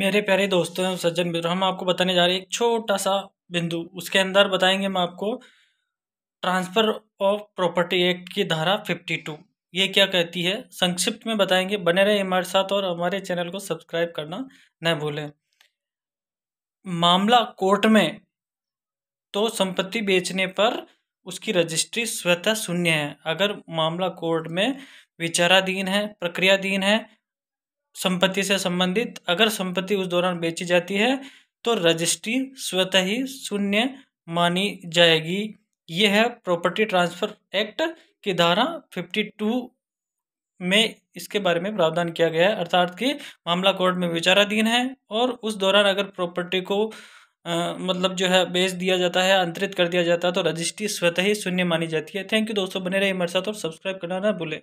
मेरे प्यारे दोस्तों सज्जन मित्र हम आपको बताने जा रहे हैं एक छोटा सा बिंदु उसके अंदर बताएंगे हम आपको ट्रांसफ़र ऑफ प्रॉपर्टी एक्ट की धारा फिफ्टी टू ये क्या कहती है संक्षिप्त में बताएंगे बने रहे हमारे साथ और हमारे चैनल को सब्सक्राइब करना न भूलें मामला कोर्ट में तो संपत्ति बेचने पर उसकी रजिस्ट्री स्वतः शून्य है अगर मामला कोर्ट में विचाराधीन है प्रक्रियाधीन है संपत्ति से संबंधित अगर संपत्ति उस दौरान बेची जाती है तो रजिस्ट्री स्वतः ही शून्य मानी जाएगी यह है प्रॉपर्टी ट्रांसफर एक्ट की धारा 52 में इसके बारे में प्रावधान किया गया है अर्थात कि मामला कोर्ट में विचाराधीन है और उस दौरान अगर प्रॉपर्टी को आ, मतलब जो है बेच दिया जाता है अंतरित कर दिया जाता है तो रजिस्ट्री स्वतः ही शून्य मानी जाती है थैंक यू दोस्तों बने रहे हमारे साथ और सब्सक्राइब करना ना भूलें